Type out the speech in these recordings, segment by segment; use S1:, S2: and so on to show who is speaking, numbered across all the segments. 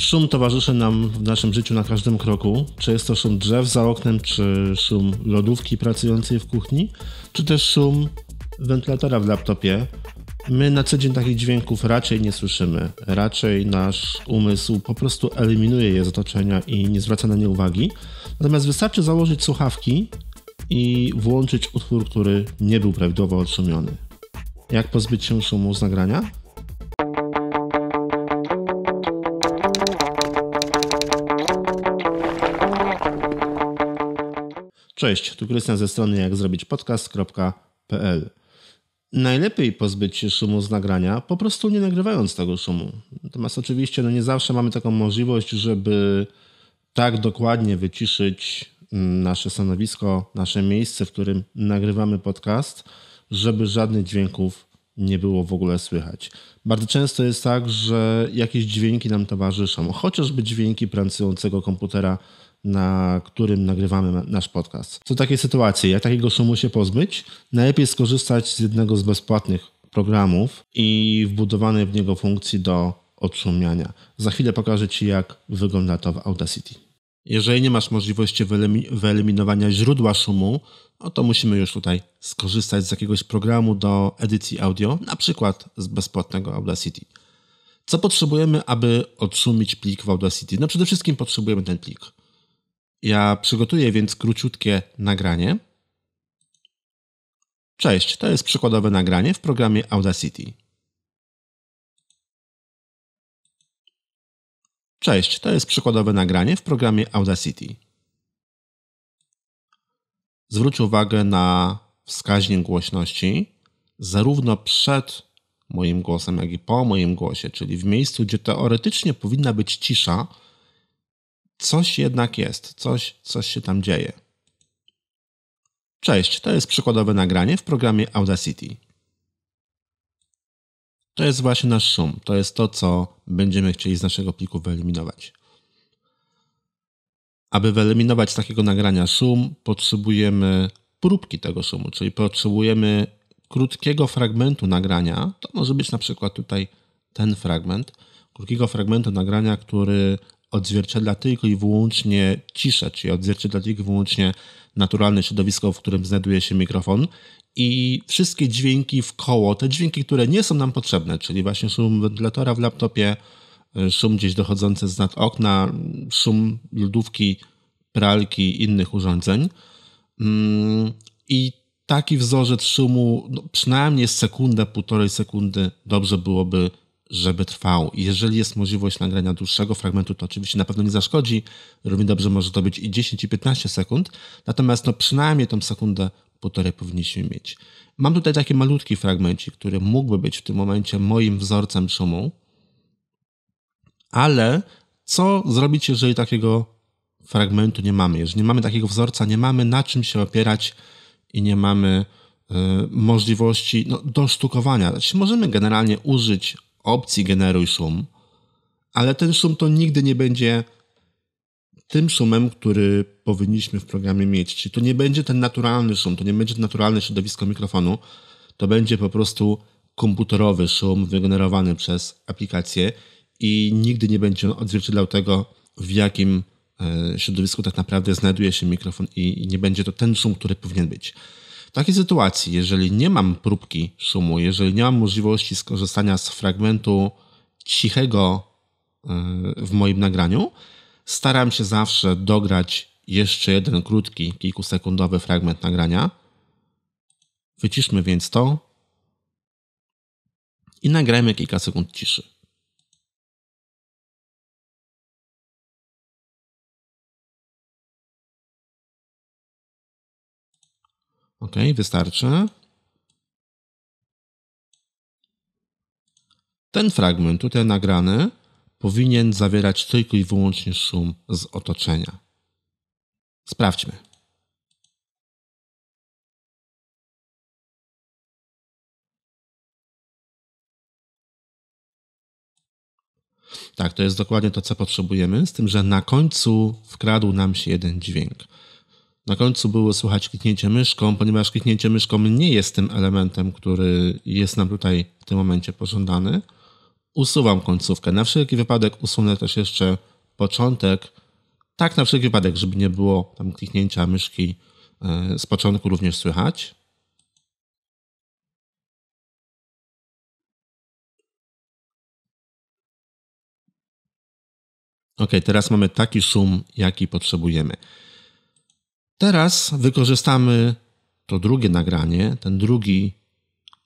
S1: Szum towarzyszy nam w naszym życiu na każdym kroku. Czy jest to szum drzew za oknem, czy szum lodówki pracującej w kuchni, czy też szum wentylatora w laptopie. My na co dzień takich dźwięków raczej nie słyszymy. Raczej nasz umysł po prostu eliminuje je z otoczenia i nie zwraca na nie uwagi. Natomiast wystarczy założyć słuchawki i włączyć utwór, który nie był prawidłowo odszumiony. Jak pozbyć się szumu z nagrania? Cześć, tu Krystian ze strony jak zrobić podcast.pl. Najlepiej pozbyć się szumu z nagrania, po prostu nie nagrywając tego szumu. Natomiast oczywiście no nie zawsze mamy taką możliwość, żeby tak dokładnie wyciszyć mm, nasze stanowisko, nasze miejsce, w którym nagrywamy podcast, żeby żadnych dźwięków nie było w ogóle słychać. Bardzo często jest tak, że jakieś dźwięki nam towarzyszą, chociażby dźwięki pracującego komputera na którym nagrywamy nasz podcast. Co takie sytuacje? Jak takiego szumu się pozbyć? Najlepiej skorzystać z jednego z bezpłatnych programów i wbudowanej w niego funkcji do odszumiania. Za chwilę pokażę Ci, jak wygląda to w Audacity. Jeżeli nie masz możliwości wyeliminowania źródła szumu, no to musimy już tutaj skorzystać z jakiegoś programu do edycji audio, na przykład z bezpłatnego Audacity. Co potrzebujemy, aby odszumić plik w Audacity? No przede wszystkim potrzebujemy ten plik. Ja przygotuję więc króciutkie nagranie. Cześć, to jest przykładowe nagranie w programie Audacity. Cześć, to jest przykładowe nagranie w programie Audacity. Zwróć uwagę na wskaźnik głośności zarówno przed moim głosem, jak i po moim głosie, czyli w miejscu, gdzie teoretycznie powinna być cisza, coś jednak jest, coś, coś się tam dzieje. Cześć, to jest przykładowe nagranie w programie Audacity. To jest właśnie nasz szum, to jest to, co będziemy chcieli z naszego pliku wyeliminować. Aby wyeliminować z takiego nagrania szum, potrzebujemy próbki tego szumu, czyli potrzebujemy krótkiego fragmentu nagrania. To może być na przykład tutaj ten fragment, krótkiego fragmentu nagrania, który odzwierciedla tylko i wyłącznie ciszę, czyli odzwierciedla tylko i wyłącznie naturalne środowisko, w którym znajduje się mikrofon i wszystkie dźwięki w koło, te dźwięki, które nie są nam potrzebne, czyli właśnie szum wentylatora w laptopie, szum gdzieś dochodzący z nad okna, szum lodówki, pralki, innych urządzeń. Mm, I taki wzorzec szumu, no przynajmniej sekundę, półtorej sekundy dobrze byłoby żeby trwał. Jeżeli jest możliwość nagrania dłuższego fragmentu, to oczywiście na pewno nie zaszkodzi. Równie dobrze może to być i 10 i 15 sekund, natomiast no przynajmniej tą sekundę półtorej powinniśmy mieć. Mam tutaj taki malutki fragmencik, który mógłby być w tym momencie moim wzorcem szumu, ale co zrobić, jeżeli takiego fragmentu nie mamy? Jeżeli nie mamy takiego wzorca, nie mamy na czym się opierać i nie mamy e, możliwości no, dosztukowania. Znaczy, możemy generalnie użyć opcji generuj szum, ale ten szum to nigdy nie będzie tym szumem, który powinniśmy w programie mieć. Czyli to nie będzie ten naturalny szum, to nie będzie naturalne środowisko mikrofonu, to będzie po prostu komputerowy szum wygenerowany przez aplikację i nigdy nie będzie on odzwierciedlał tego, w jakim e, środowisku tak naprawdę znajduje się mikrofon i nie będzie to ten szum, który powinien być takiej sytuacji, jeżeli nie mam próbki szumu, jeżeli nie mam możliwości skorzystania z fragmentu cichego e, w moim nagraniu, staram się zawsze dograć jeszcze jeden krótki, kilkusekundowy fragment nagrania. Wyciszmy więc to i nagrajmy kilka sekund ciszy. OK, wystarczy. Ten fragment tutaj nagrany powinien zawierać tylko i wyłącznie szum z otoczenia. Sprawdźmy. Tak, to jest dokładnie to, co potrzebujemy, z tym, że na końcu wkradł nam się jeden dźwięk. Na końcu było słychać kliknięcie myszką, ponieważ kliknięcie myszką nie jest tym elementem, który jest nam tutaj w tym momencie pożądany. Usuwam końcówkę. Na wszelki wypadek usunę też jeszcze początek. Tak, na wszelki wypadek, żeby nie było tam kliknięcia myszki e, z początku również słychać. Ok, teraz mamy taki szum, jaki potrzebujemy. Teraz wykorzystamy to drugie nagranie, ten drugi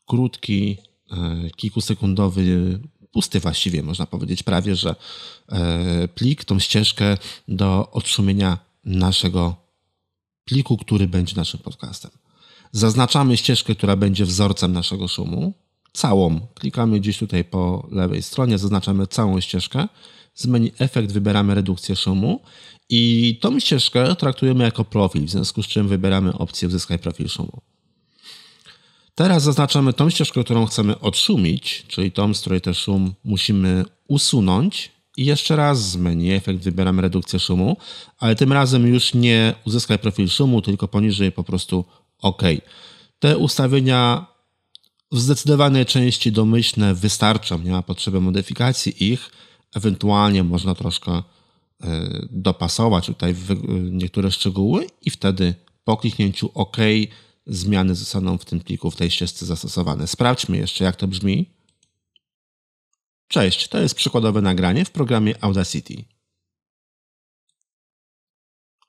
S1: krótki, e, kilkusekundowy, pusty właściwie można powiedzieć prawie, że e, plik, tą ścieżkę do odszumienia naszego pliku, który będzie naszym podcastem. Zaznaczamy ścieżkę, która będzie wzorcem naszego szumu, całą. Klikamy gdzieś tutaj po lewej stronie, zaznaczamy całą ścieżkę z menu efekt wybieramy redukcję szumu i tą ścieżkę traktujemy jako profil, w związku z czym wybieramy opcję uzyskaj profil szumu. Teraz zaznaczamy tą ścieżkę, którą chcemy odszumić, czyli tą, z której ten szum musimy usunąć i jeszcze raz z menu efekt wybieramy redukcję szumu, ale tym razem już nie uzyskaj profil szumu, tylko poniżej po prostu OK. Te ustawienia w zdecydowanej części domyślne wystarczą, nie ma potrzeby modyfikacji ich, Ewentualnie można troszkę e, dopasować tutaj niektóre szczegóły i wtedy po kliknięciu OK zmiany zostaną w tym pliku, w tej ścieżce zastosowane. Sprawdźmy jeszcze, jak to brzmi. Cześć, to jest przykładowe nagranie w programie Audacity.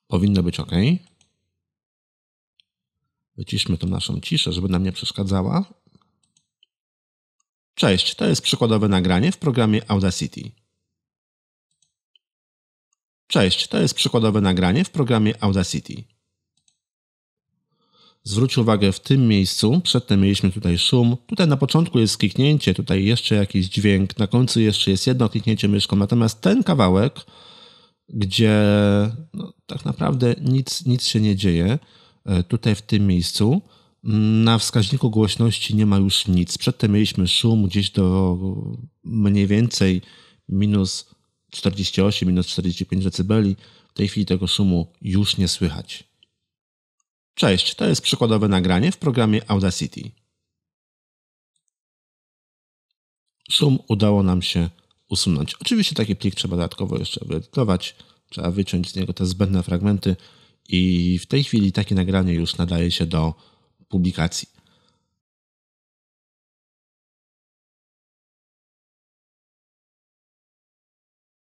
S1: Powinno być OK. Wyciszmy tą naszą ciszę, żeby nam nie przeszkadzała. Cześć, to jest przykładowe nagranie w programie Audacity. Cześć, to jest przykładowe nagranie w programie Audacity. Zwróć uwagę w tym miejscu, przedtem mieliśmy tutaj szum, tutaj na początku jest kliknięcie, tutaj jeszcze jakiś dźwięk, na końcu jeszcze jest jedno kliknięcie myszką, natomiast ten kawałek, gdzie no, tak naprawdę nic, nic się nie dzieje, e, tutaj w tym miejscu, mm, na wskaźniku głośności nie ma już nic. Przedtem mieliśmy szum gdzieś do mniej więcej minus 48, minus 45 dB. W tej chwili tego szumu już nie słychać. Cześć, to jest przykładowe nagranie w programie Audacity. Szum udało nam się usunąć. Oczywiście taki plik trzeba dodatkowo jeszcze wyedytować, trzeba wyciąć z niego te zbędne fragmenty i w tej chwili takie nagranie już nadaje się do publikacji.